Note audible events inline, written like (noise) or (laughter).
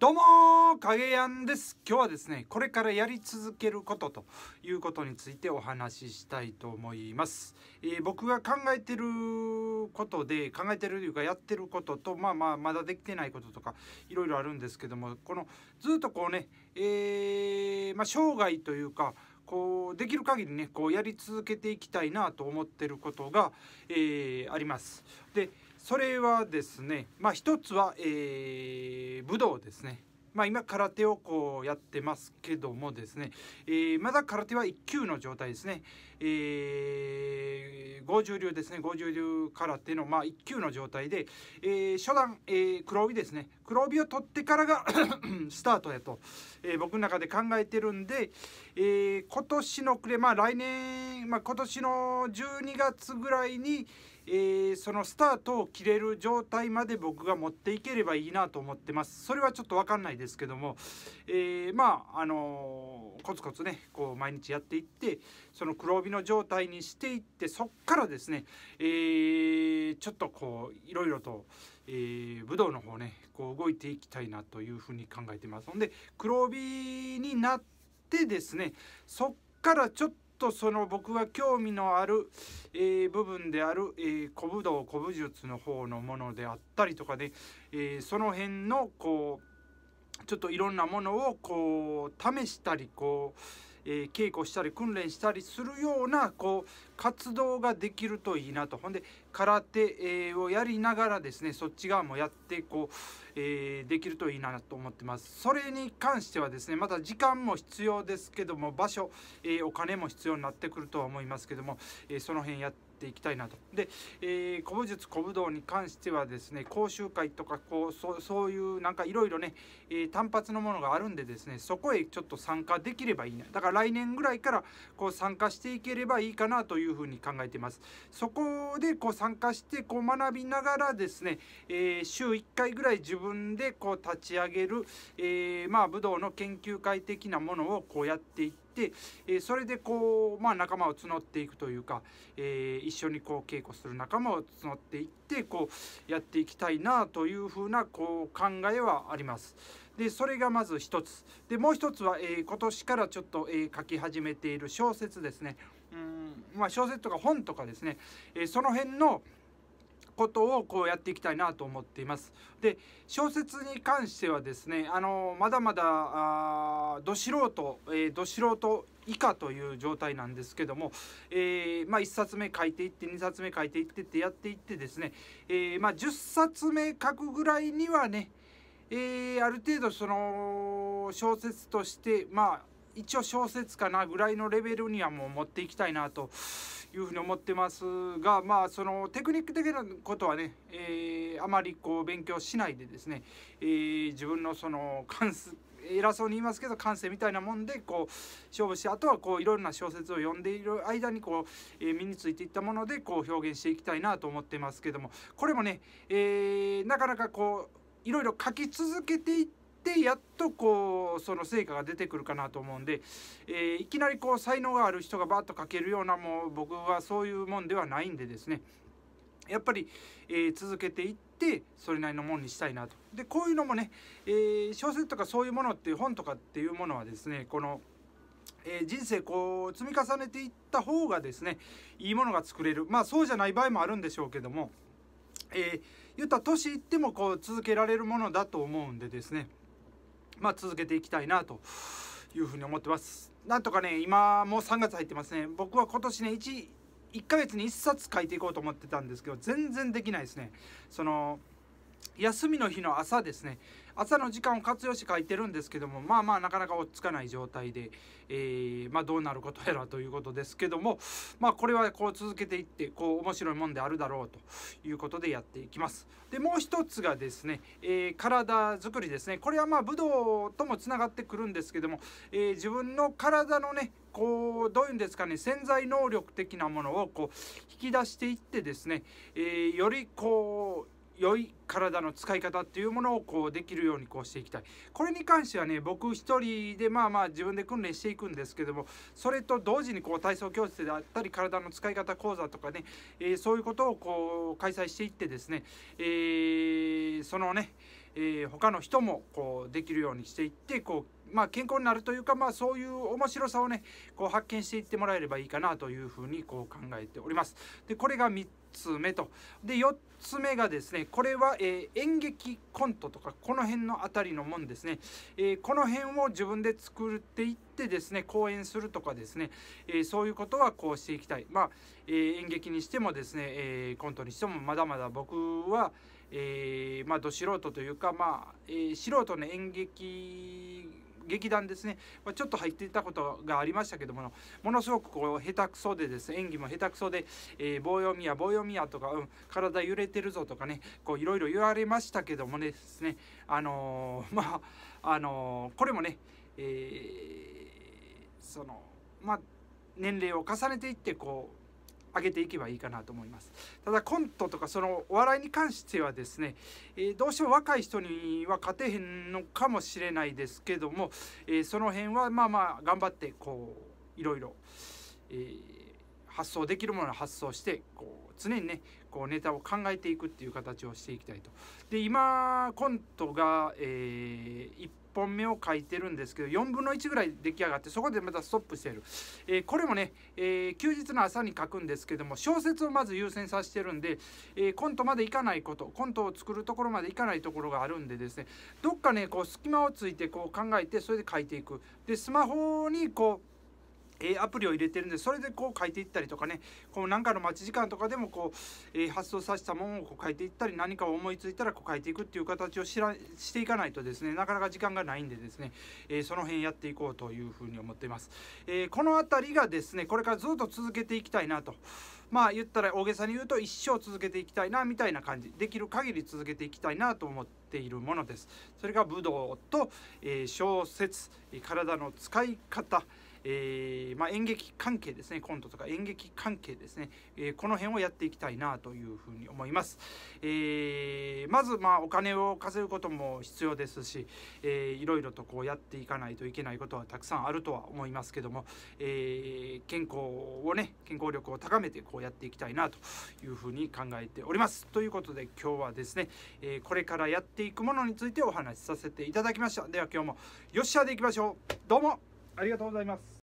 どうも影やんです今日はですねこれからやり続けることということについてお話ししたいと思います、えー、僕が考えてることで考えてるというかやってることとまあまあまだできてないこととかいろいろあるんですけどもこのずっとこうね、えー、まあ、生涯というかこうできる限りねこうやり続けていきたいなと思ってることが、えー、ありますでそれはですねまあ一つは、えー武道ですねまあ、今空手をこうやってますけどもですね、えー、まだ空手は1級の状態ですね、えー、50流ですね50流空手のまあ1級の状態で、えー、初段、えー、黒帯ですね黒帯を取ってからが (coughs) スタートやと、えー、僕の中で考えてるんで、えー、今年の暮れまあ来年、まあ、今年の12月ぐらいに、えー、そのスタートを切れる状態まで僕が持っていければいいなと思ってますそれはちょっと分かんないですけども、えー、まああのー、コツコツねこう毎日やっていってその黒帯の状態にしていってそっからですね、えー、ちょっとこういろいろと、えー、武道の方ねこう動いていきたいなというふうに考えてますので黒帯になってですねそっからちょっととその僕が興味のある、えー、部分である、えー、古武道古武術の方のものであったりとかで、えー、その辺のこうちょっといろんなものをこう試したりこうえー、稽古したり訓練したりするようなこう活動ができるといいなとほんで空手をやりながらですねそっち側もやってこう、えー、できるといいなと思ってますそれに関してはですねまた時間も必要ですけども場所、えー、お金も必要になってくるとは思いますけども、えー、その辺やっていきたいなと。で、えー、古武術古武道に関してはですね講習会とかこうそそういうなんかいろいろね、えー、単発のものがあるんでですねそこへちょっと参加できればいいな。だからか来年ぐらいからこう参加していければいいかなというふうに考えています。そこでこう参加してこう学びながらですね、えー、週1回ぐらい自分でこう立ち上げる、えー、まあ武道の研究会的なものをこうやっていって、えー、それでこう、まあ、仲間を募っていくというか、えー、一緒にこう稽古する仲間を募っていってこうやっていきたいなというふうなこう考えはあります。でそれがまず1つでもう1つは、えー、今年からちょっと、えー、書き始めている小説ですねうんまあ、小説とか本とかですね、えー、その辺のことをこうやっていきたいなと思っています。で小説に関してはですねあのまだまだあど素人、えー、ど素人以下という状態なんですけども、えー、まあ、1冊目書いていって2冊目書いていってってやっていってですね、えー、まあ、10冊目書くぐらいにはねえー、ある程度その小説としてまあ一応小説かなぐらいのレベルにはもう持っていきたいなというふうに思ってますがまあそのテクニック的なことはね、えー、あまりこう勉強しないでですね、えー、自分のその感偉そうに言いますけど感性みたいなもんでこう勝負してあとはこういろんな小説を読んでいる間にこう、えー、身についていったものでこう表現していきたいなと思ってますけどもこれもね、えー、なかなかこういろいろ書き続けていってやっとこうその成果が出てくるかなと思うんで、えー、いきなりこう才能がある人がバッと書けるようなもう僕はそういうもんではないんでですねやっぱり、えー、続けていってそれなりのもんにしたいなと。でこういうのもね、えー、小説とかそういうものっていう本とかっていうものはですねこのえー、人生こう積み重ねていった方がですねいいものが作れるまあそうじゃない場合もあるんでしょうけども、えー言った年いってもこう続けられるものだと思うんでですねまあ続けていきたいなというふうに思ってますなんとかね今もう3月入ってますね僕は今年ね 1, 1ヶ月に1冊書いていこうと思ってたんですけど全然できないですねその休みの日の朝ですね朝の時間を活用して書いてるんですけどもまあまあなかなか落ち着かない状態で、えー、まあ、どうなることやらということですけどもまあこれはこう続けていってこう面白いもんであるだろうということでやっていきます。でもう一つがですね、えー、体づくりですねこれはまあ武道ともつながってくるんですけども、えー、自分の体のねこうどういうんですかね潜在能力的なものをこう引き出していってですね、えー、よりこう良い体の使い方っていうものをこうできるようにこうしていきたいこれに関してはね僕一人でまあまあ自分で訓練していくんですけどもそれと同時にこう体操教室であったり体の使い方講座とかね、えー、そういうことをこう開催していってですね、えー、そのね、えー、他の人もこうできるようにしていってこうまあ、健康になるというか、まあ、そういう面白さをねこう発見していってもらえればいいかなというふうにこう考えております。でこれが3つ目とで4つ目がですねこれは、えー、演劇コントとかこの辺の辺りのもんですね、えー、この辺を自分で作っていってですね講演するとかですね、えー、そういうことはこうしていきたい、まあえ演劇にしてもですね、えコントにしてもまだまだ僕は、えまあ、ど素人というか、まあえ素人の演劇劇団ですね、まあ、ちょっと入っていたことがありましたけどもものすごくこう下手くそでです、ね、演技も下手くそで、えー、棒読みや棒読みやとか、うん、体揺れてるぞとかねいろいろ言われましたけどもですねあのー、(laughs) まああのー、これもね、えー、そのまあ年齢を重ねていってこう上げていけばいいかなと思いますただコントとかそのお笑いに関してはですね、えー、どうしても若い人には勝てへんのかもしれないですけども、えー、その辺はまあまあ頑張ってこういろいろ、えー、発想できるものを発想してこう常にねこうネタを考えていくっていう形をしていきたいと。で今コントが、えー、一1本目を書いてるんですけど4分の1ぐらい出来上がってそこでまたストップしてる、えー、これもね、えー、休日の朝に書くんですけども小説をまず優先させてるんで、えー、コントまでいかないことコントを作るところまでいかないところがあるんでですねどっかねこう隙間をついてこう考えてそれで書いていくでスマホにこうえアプリを入れてるんでそれでこう書いていったりとかねこうなんかの待ち時間とかでもこう、えー、発想させたものをこう書いていったり何かを思いついたらこう書いていくっていう形をしらしていかないとですねなかなか時間がないんでですね、えー、その辺やっていこうというふうに思っています、えー、この辺りがですねこれからずっと続けていきたいなとまあ言ったら大げさに言うと一生続けていきたいなみたいな感じできる限り続けていきたいなと思っているものですそれが武道と、え小説体の使い方えー、まあ、演劇関係ですねコントとか演劇関係ですね、えー、この辺をやっていきたいなというふうに思います、えー、まずまあお金を稼ぐことも必要ですし、えー、いろいろとこうやっていかないといけないことはたくさんあるとは思いますけども、え健康をね健康力を高めてこうやっていきたいなというふうに考えておりますということで今日はですね、えこれからやっていくものについてお話しさせていただきましたでは今日もよっしゃでいきましょうどうもありがとうございます。